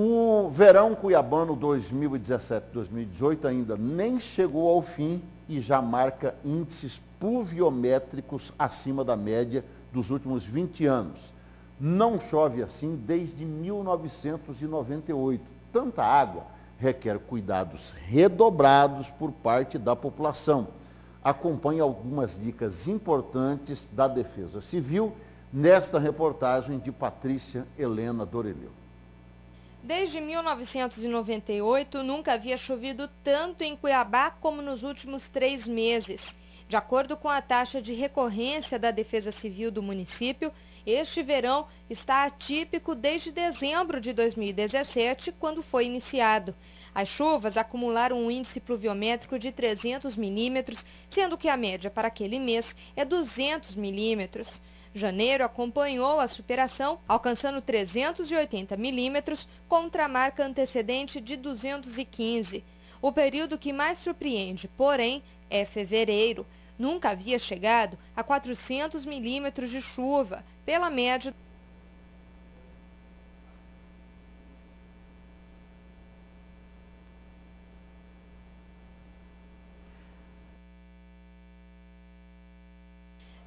O verão cuiabano 2017-2018 ainda nem chegou ao fim e já marca índices pluviométricos acima da média dos últimos 20 anos. Não chove assim desde 1998. Tanta água requer cuidados redobrados por parte da população. Acompanhe algumas dicas importantes da Defesa Civil nesta reportagem de Patrícia Helena Doreleu. Desde 1998, nunca havia chovido tanto em Cuiabá como nos últimos três meses. De acordo com a taxa de recorrência da Defesa Civil do município, este verão está atípico desde dezembro de 2017, quando foi iniciado. As chuvas acumularam um índice pluviométrico de 300 milímetros, sendo que a média para aquele mês é 200 milímetros. Janeiro acompanhou a superação, alcançando 380 milímetros contra a marca antecedente de 215. O período que mais surpreende, porém, é fevereiro. Nunca havia chegado a 400 milímetros de chuva, pela média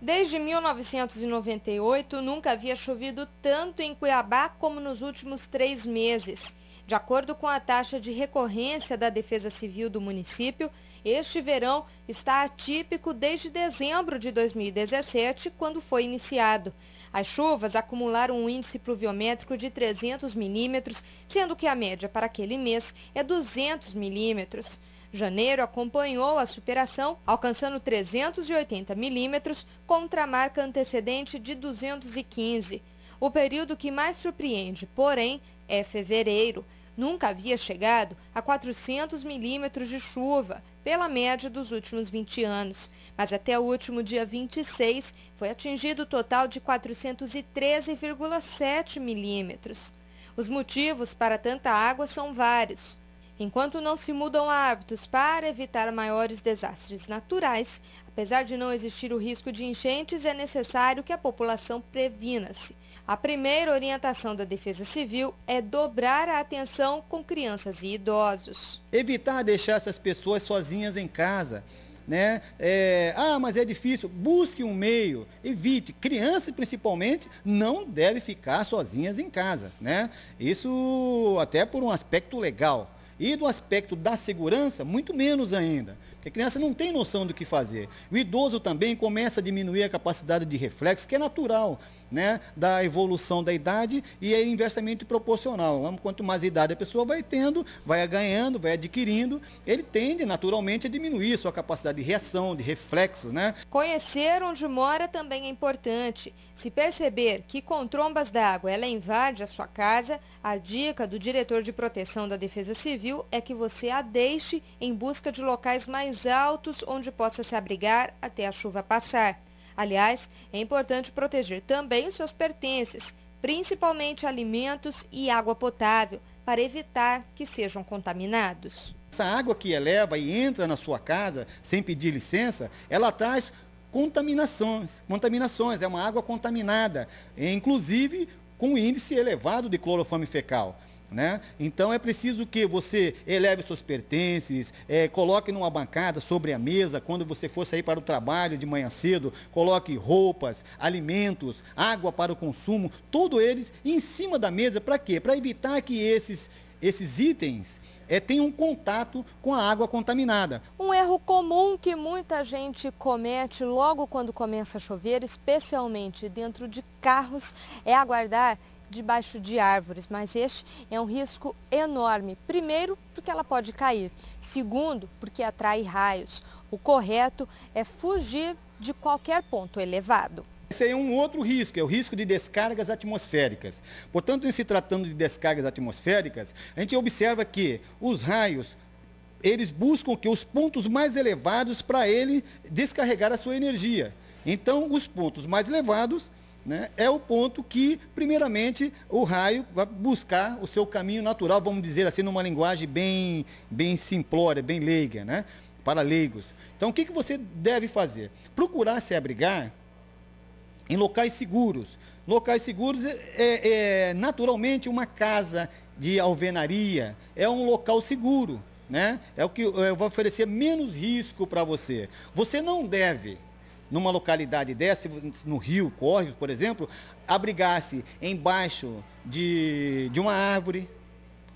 Desde 1998, nunca havia chovido tanto em Cuiabá como nos últimos três meses. De acordo com a taxa de recorrência da Defesa Civil do município, este verão está atípico desde dezembro de 2017, quando foi iniciado. As chuvas acumularam um índice pluviométrico de 300 milímetros, sendo que a média para aquele mês é 200 milímetros. Janeiro acompanhou a superação, alcançando 380 milímetros contra a marca antecedente de 215. O período que mais surpreende, porém, é fevereiro. Nunca havia chegado a 400 milímetros de chuva, pela média dos últimos 20 anos. Mas até o último dia 26, foi atingido o total de 413,7 milímetros. Os motivos para tanta água são vários. Enquanto não se mudam hábitos para evitar maiores desastres naturais, apesar de não existir o risco de enchentes, é necessário que a população previna-se. A primeira orientação da Defesa Civil é dobrar a atenção com crianças e idosos. Evitar deixar essas pessoas sozinhas em casa. Né? É, ah, mas é difícil. Busque um meio, evite. Crianças, principalmente, não devem ficar sozinhas em casa, né? Isso até por um aspecto legal. E do aspecto da segurança, muito menos ainda. Porque a criança não tem noção do que fazer. O idoso também começa a diminuir a capacidade de reflexo, que é natural, né? Da evolução da idade e é inversamente proporcional. Quanto mais idade a pessoa vai tendo, vai ganhando, vai adquirindo, ele tende naturalmente a diminuir sua capacidade de reação, de reflexo, né? Conhecer onde mora também é importante. Se perceber que com trombas d'água ela invade a sua casa, a dica do diretor de proteção da Defesa Civil desafio é que você a deixe em busca de locais mais altos onde possa se abrigar até a chuva passar. Aliás, é importante proteger também os seus pertences, principalmente alimentos e água potável, para evitar que sejam contaminados. Essa água que eleva e entra na sua casa sem pedir licença, ela traz contaminações, contaminações, é uma água contaminada, é, inclusive com índice elevado de cloroforme fecal. Né? Então é preciso que você eleve suas pertences, é, coloque numa bancada, sobre a mesa, quando você for sair para o trabalho de manhã cedo, coloque roupas, alimentos, água para o consumo, todos eles em cima da mesa, para quê? Para evitar que esses, esses itens é, um contato com a água contaminada. Um erro comum que muita gente comete logo quando começa a chover, especialmente dentro de carros, é aguardar debaixo de árvores, mas este é um risco enorme. Primeiro, porque ela pode cair. Segundo, porque atrai raios. O correto é fugir de qualquer ponto elevado. Esse é um outro risco, é o risco de descargas atmosféricas. Portanto, em se tratando de descargas atmosféricas, a gente observa que os raios eles buscam que os pontos mais elevados para ele descarregar a sua energia. Então, os pontos mais elevados né, é o ponto que, primeiramente, o raio vai buscar o seu caminho natural, vamos dizer assim, numa linguagem bem, bem simplória, bem leiga, né, para leigos. Então, o que, que você deve fazer? Procurar se abrigar em locais seguros. Locais seguros é, é, é naturalmente uma casa de alvenaria, é um local seguro. Né? É o que é, vai oferecer menos risco para você. Você não deve numa localidade dessa, no rio, córrego, por exemplo, abrigar-se embaixo de, de uma árvore,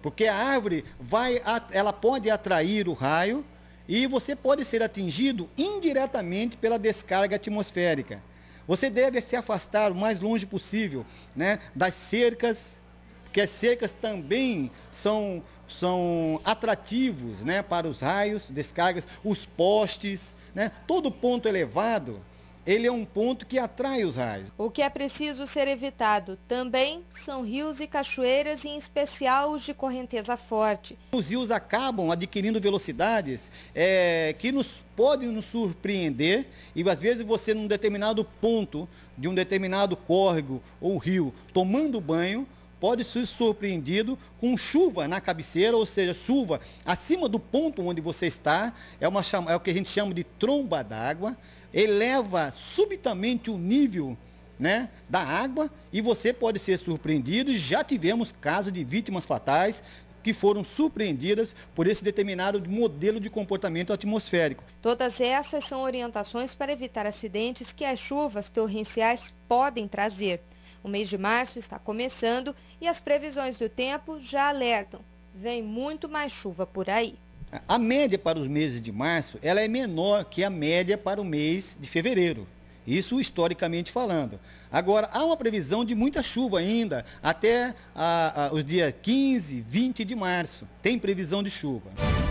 porque a árvore vai, ela pode atrair o raio e você pode ser atingido indiretamente pela descarga atmosférica. Você deve se afastar o mais longe possível né, das cercas, que as secas também são, são atrativos né, para os raios, descargas, os postes, né? todo ponto elevado ele é um ponto que atrai os raios. O que é preciso ser evitado também são rios e cachoeiras, em especial os de correnteza forte. Os rios acabam adquirindo velocidades é, que nos podem nos surpreender e às vezes você num determinado ponto de um determinado córrego ou rio tomando banho, pode ser surpreendido com chuva na cabeceira, ou seja, chuva acima do ponto onde você está, é, uma, é o que a gente chama de tromba d'água, eleva subitamente o nível né, da água e você pode ser surpreendido. Já tivemos casos de vítimas fatais que foram surpreendidas por esse determinado modelo de comportamento atmosférico. Todas essas são orientações para evitar acidentes que as chuvas torrenciais podem trazer. O mês de março está começando e as previsões do tempo já alertam. Vem muito mais chuva por aí. A média para os meses de março ela é menor que a média para o mês de fevereiro. Isso historicamente falando. Agora, há uma previsão de muita chuva ainda, até a, a, os dias 15, 20 de março. Tem previsão de chuva.